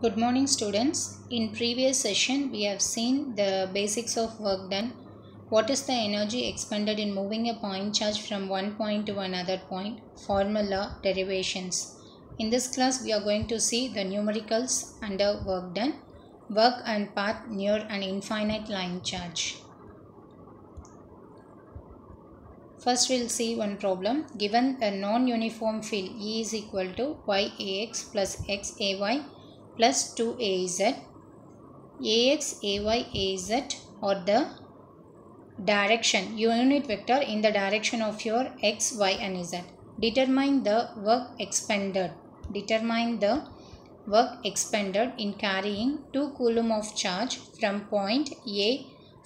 Good morning students. In previous session we have seen the basics of work done. What is the energy expended in moving a point charge from one point to another point? Formula, derivations. In this class we are going to see the numericals under work done. Work and path near an infinite line charge. First we'll see one problem. Given a non-uniform field E is equal to y ax plus x ay plus 2az ax ay az or the direction unit vector in the direction of your x y and z determine the work expended determine the work expended in carrying 2 coulomb of charge from point a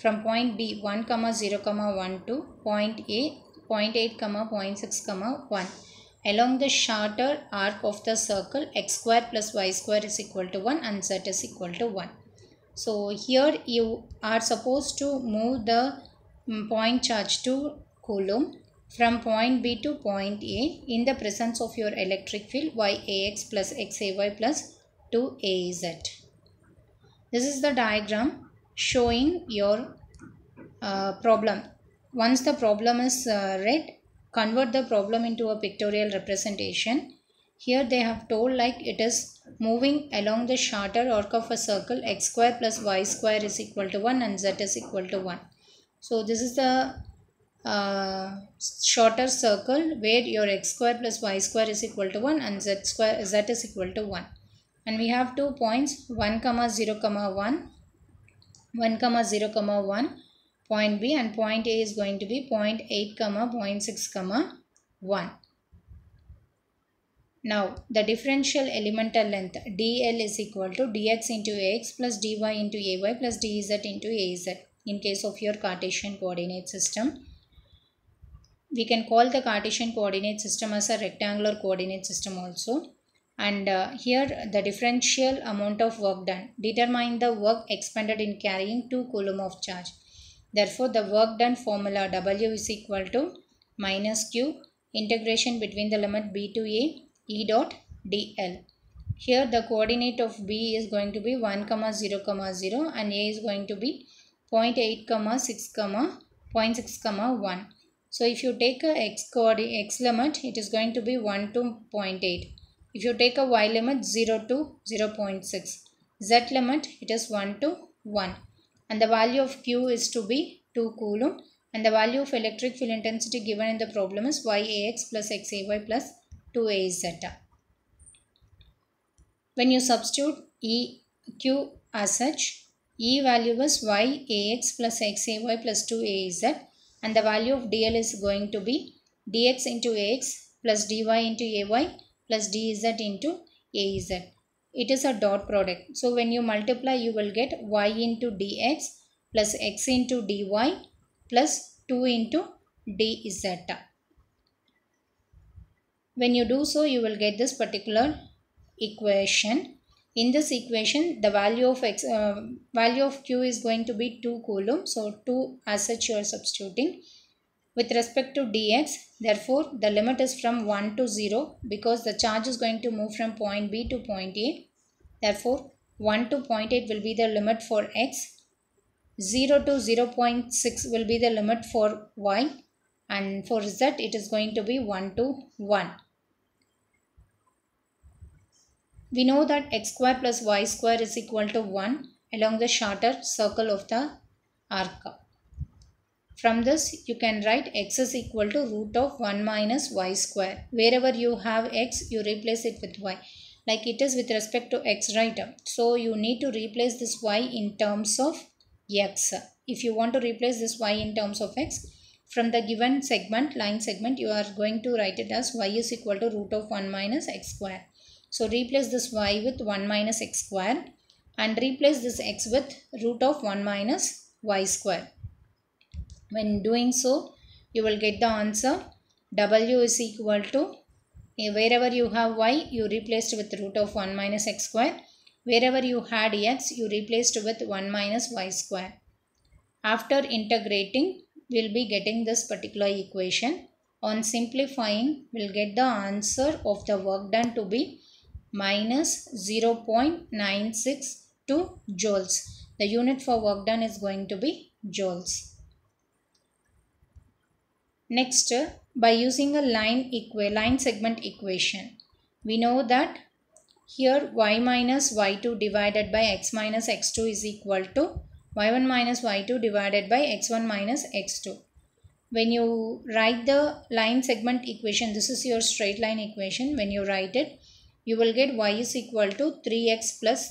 from point b 1 comma 0 comma 1 to point a 0 0.8 comma 0.6 comma 1 along the shorter arc of the circle x square plus y square is equal to 1 and z is equal to 1. So here you are supposed to move the mm, point charge to coulomb from point B to point A in the presence of your electric field yax plus xay plus 2az. This is the diagram showing your uh, problem. Once the problem is uh, read, convert the problem into a pictorial representation. Here they have told like it is moving along the shorter arc of a circle x square plus y square is equal to 1 and z is equal to 1. So this is the uh, shorter circle where your x square plus y square is equal to 1 and z square z is equal to 1 and we have two points 1 comma 0 comma 1 1 comma 0 comma 1 point B and point A is going to be 0.8 comma 0.6 comma 1. Now the differential elemental length dl is equal to dx into ax plus dy into ay plus dz into az in case of your Cartesian coordinate system. We can call the Cartesian coordinate system as a rectangular coordinate system also and uh, here the differential amount of work done. Determine the work expended in carrying 2 coulomb of charge. Therefore, the work done formula W is equal to minus Q integration between the limit B to A E dot DL. Here the coordinate of B is going to be 1, comma 0, comma 0 and A is going to be 0.8, comma 6, comma 0.6, comma 1. So if you take a x coordinate x limit, it is going to be 1 to 0.8. If you take a y limit, 0 to 0 0.6. Z limit, it is 1 to 1 and the value of Q is to be 2 Coulomb and the value of electric field intensity given in the problem is YAX plus XAY plus 2AZ. When you substitute E Q as such, E value was YAX plus XAY plus 2AZ and the value of DL is going to be dx into AX plus dy into AY plus dz into AZ it is a dot product so when you multiply you will get y into dx plus x into dy plus 2 into dz when you do so you will get this particular equation in this equation the value of x uh, value of q is going to be 2 coulomb so 2 as such you are substituting with respect to dx therefore the limit is from 1 to 0 because the charge is going to move from point b to point a therefore 1 to 0.8 will be the limit for x 0 to 0 0.6 will be the limit for y and for z it is going to be 1 to 1 we know that x square plus y square is equal to 1 along the shorter circle of the arc from this, you can write x is equal to root of 1 minus y square. Wherever you have x, you replace it with y. Like it is with respect to x, right? So, you need to replace this y in terms of x. If you want to replace this y in terms of x, from the given segment, line segment, you are going to write it as y is equal to root of 1 minus x square. So, replace this y with 1 minus x square and replace this x with root of 1 minus y square. When doing so, you will get the answer W is equal to eh, wherever you have y you replaced with root of 1 minus x square wherever you had x you replaced with 1 minus y square after integrating we'll be getting this particular equation on simplifying we'll get the answer of the work done to be minus 0.962 joules the unit for work done is going to be joules Next, by using a line, equa line segment equation, we know that here y minus y2 divided by x minus x2 is equal to y1 minus y2 divided by x1 minus x2. When you write the line segment equation, this is your straight line equation. When you write it, you will get y is equal to 3x plus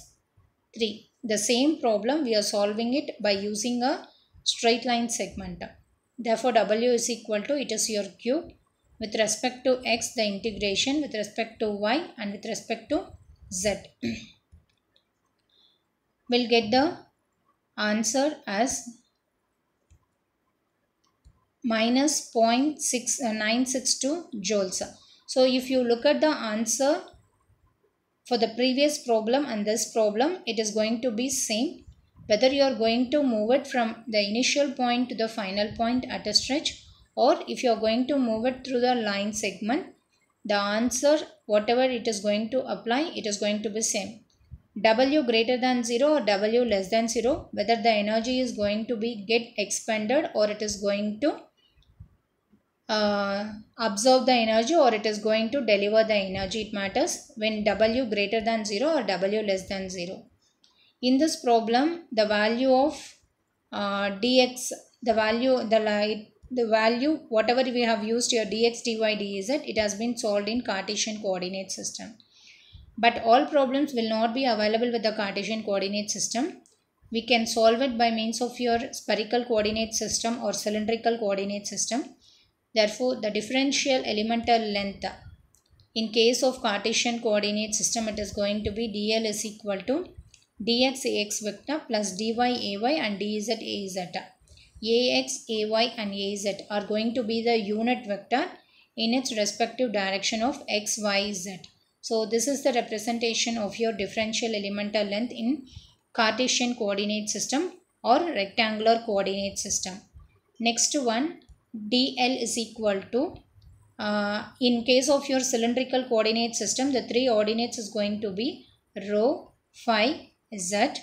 3. The same problem we are solving it by using a straight line segment. Therefore, W is equal to, it is your Q. With respect to X, the integration. With respect to Y and with respect to Z. we'll get the answer as minus 0.6962 joules. So, if you look at the answer for the previous problem and this problem, it is going to be same whether you are going to move it from the initial point to the final point at a stretch or if you are going to move it through the line segment the answer whatever it is going to apply it is going to be same w greater than 0 or w less than 0 whether the energy is going to be get expanded or it is going to uh, absorb the energy or it is going to deliver the energy it matters when w greater than 0 or w less than 0 in this problem the value of uh, dx the value the light the value whatever we have used here dx dy dz it has been solved in cartesian coordinate system but all problems will not be available with the cartesian coordinate system we can solve it by means of your spherical coordinate system or cylindrical coordinate system therefore the differential elemental length in case of cartesian coordinate system it is going to be dl is equal to dx ax vector plus dy ay and dz az. ax, ay and az are going to be the unit vector in its respective direction of x, y, z. So this is the representation of your differential elemental length in Cartesian coordinate system or rectangular coordinate system. Next one dl is equal to uh, in case of your cylindrical coordinate system the three ordinates is going to be rho, phi is that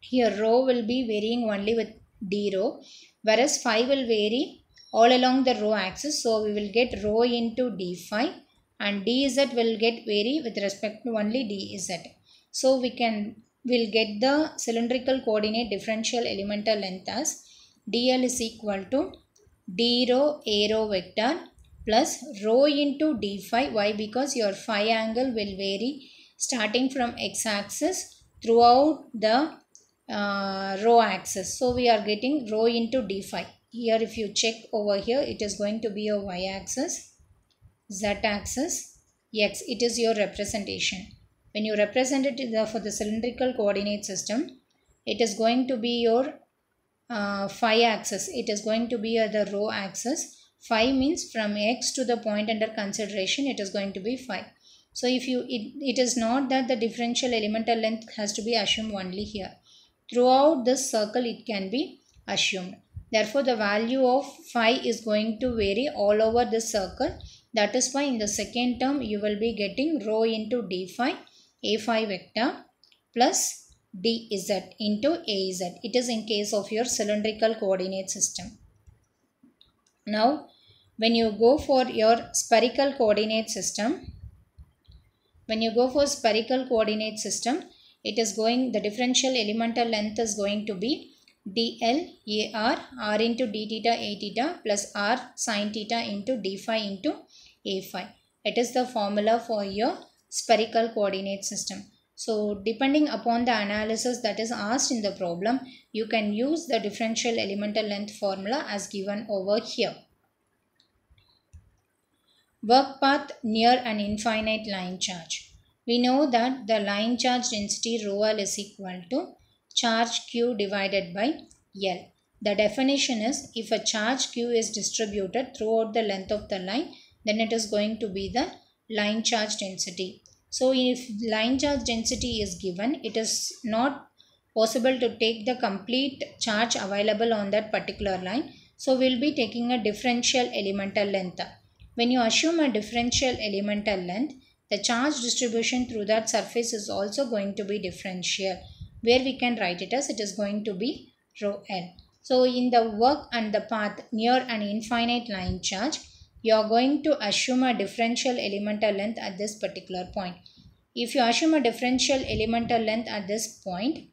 here rho will be varying only with d rho whereas phi will vary all along the rho axis so we will get rho into d phi and dz will get vary with respect to only dz so we can will get the cylindrical coordinate differential elemental length as dl is equal to d rho a rho vector plus rho into d phi why because your phi angle will vary starting from x axis throughout the uh, row axis. So we are getting row into d5. Here if you check over here it is going to be a y axis, z axis, x. It is your representation. When you represent it for the cylindrical coordinate system, it is going to be your uh, phi axis. It is going to be uh, the row axis. Phi means from x to the point under consideration it is going to be phi. So if you it, it is not that the differential elemental length has to be assumed only here. Throughout this circle it can be assumed. Therefore the value of phi is going to vary all over the circle. That is why in the second term you will be getting rho into d phi a phi vector plus dz into az. It is in case of your cylindrical coordinate system. Now when you go for your spherical coordinate system, when you go for spherical coordinate system, it is going, the differential elemental length is going to be dl ar r into d theta a theta plus r sine theta into d phi into a phi. It is the formula for your spherical coordinate system. So depending upon the analysis that is asked in the problem, you can use the differential elemental length formula as given over here. Work path near an infinite line charge. We know that the line charge density rho L is equal to charge Q divided by L. The definition is if a charge Q is distributed throughout the length of the line then it is going to be the line charge density. So if line charge density is given it is not possible to take the complete charge available on that particular line. So we'll be taking a differential elemental length. When you assume a differential elemental length, the charge distribution through that surface is also going to be differential where we can write it as it is going to be rho L. So in the work and the path near an infinite line charge, you are going to assume a differential elemental length at this particular point. If you assume a differential elemental length at this point,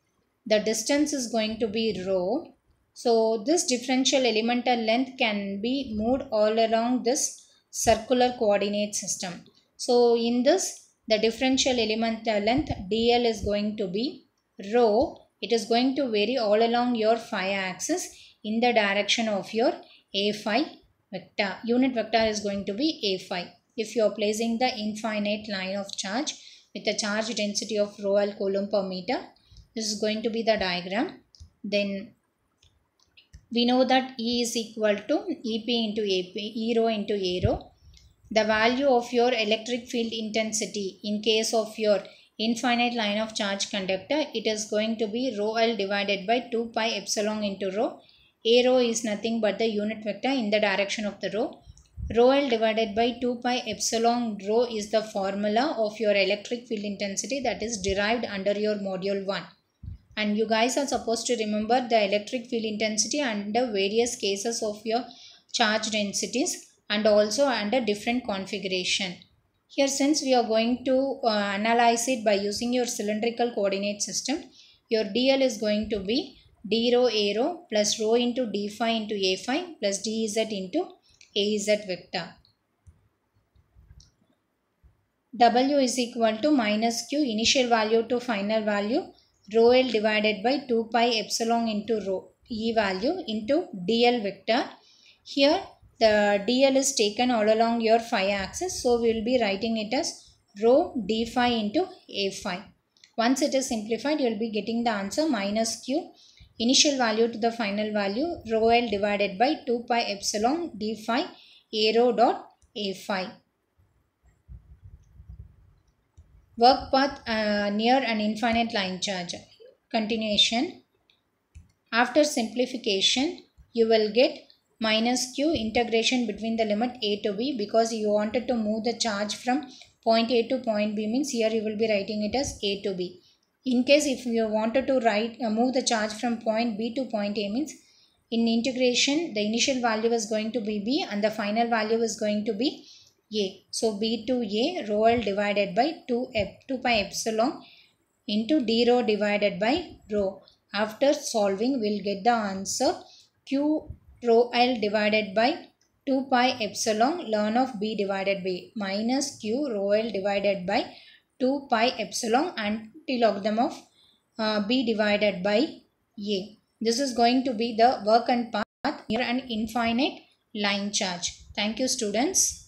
the distance is going to be rho. So this differential elemental length can be moved all along this circular coordinate system. So in this the differential element length dl is going to be rho. It is going to vary all along your phi axis in the direction of your a phi vector. Unit vector is going to be a phi. If you are placing the infinite line of charge with a charge density of rho l coulomb per meter, this is going to be the diagram. Then we know that E is equal to EP into AP, E rho into A rho. The value of your electric field intensity in case of your infinite line of charge conductor, it is going to be rho L divided by 2 pi epsilon into rho. A rho is nothing but the unit vector in the direction of the rho. Rho L divided by 2 pi epsilon rho is the formula of your electric field intensity that is derived under your module 1 and you guys are supposed to remember the electric field intensity under various cases of your charge densities and also under different configuration. Here since we are going to uh, analyze it by using your cylindrical coordinate system, your DL is going to be d rho a rho plus rho into d phi into a phi plus dz into a z vector. W is equal to minus q initial value to final value rho L divided by 2 pi epsilon into rho E value into DL vector. Here the DL is taken all along your phi axis. So we will be writing it as rho d phi into a phi. Once it is simplified you will be getting the answer minus q initial value to the final value rho L divided by 2 pi epsilon d phi a rho dot a phi. work path uh, near an infinite line charge continuation after simplification you will get minus q integration between the limit a to b because you wanted to move the charge from point a to point b means here you will be writing it as a to b in case if you wanted to write uh, move the charge from point b to point a means in integration the initial value is going to be b and the final value is going to be a. So B2A rho L divided by 2, 2 pi epsilon into d rho divided by rho. After solving, we'll get the answer Q rho L divided by 2 pi epsilon ln of B divided by minus Q rho L divided by 2 pi epsilon anti logarithm of uh, B divided by A. This is going to be the work and path near an infinite line charge. Thank you students.